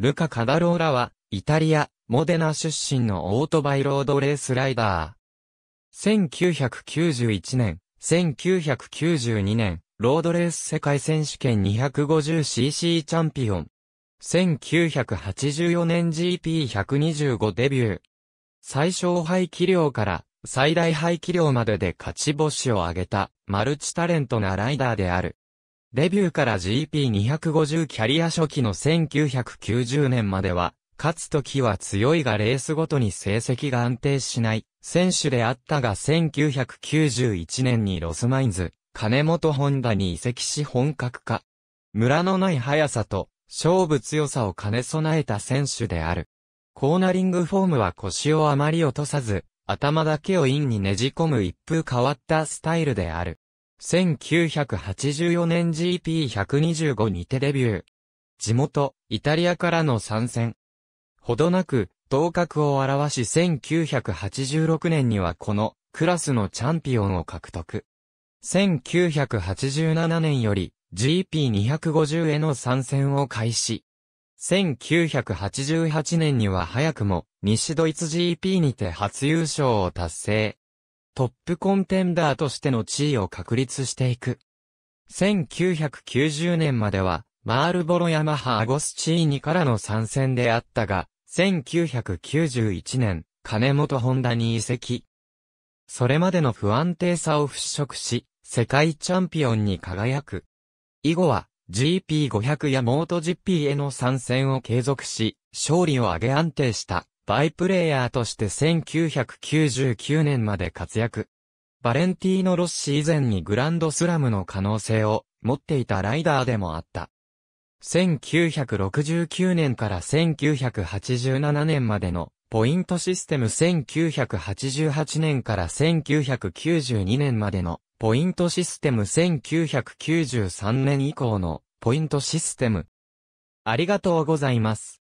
ルカ・カダローラは、イタリア、モデナ出身のオートバイロードレースライダー。1991年、1992年、ロードレース世界選手権 250cc チャンピオン。1984年 GP125 デビュー。最小排気量から最大排気量までで勝ち星を挙げたマルチタレントなライダーである。デビューから GP250 キャリア初期の1990年までは、勝つ時は強いがレースごとに成績が安定しない選手であったが1991年にロスマインズ、金本ホンダに移籍し本格化。ムラのない速さと勝負強さを兼ね備えた選手である。コーナリングフォームは腰をあまり落とさず、頭だけをインにねじ込む一風変わったスタイルである。1984年 GP125 にてデビュー。地元、イタリアからの参戦。ほどなく、頭角を表し1986年にはこのクラスのチャンピオンを獲得。1987年より GP250 への参戦を開始。1988年には早くも西ドイツ GP にて初優勝を達成。トップコンテンダーとしての地位を確立していく。1990年までは、マールボロヤマハ・アゴスチーニからの参戦であったが、1991年、金本ホンダに移籍。それまでの不安定さを払拭し、世界チャンピオンに輝く。以後は、GP500 やモート GP への参戦を継続し、勝利を挙げ安定したバイプレイヤーとして1999年まで活躍。バレンティーノ・ロッシ以前にグランドスラムの可能性を持っていたライダーでもあった。1969年から1987年までのポイントシステム1988年から1992年までのポイントシステム1993年以降のポイントシステム。ありがとうございます。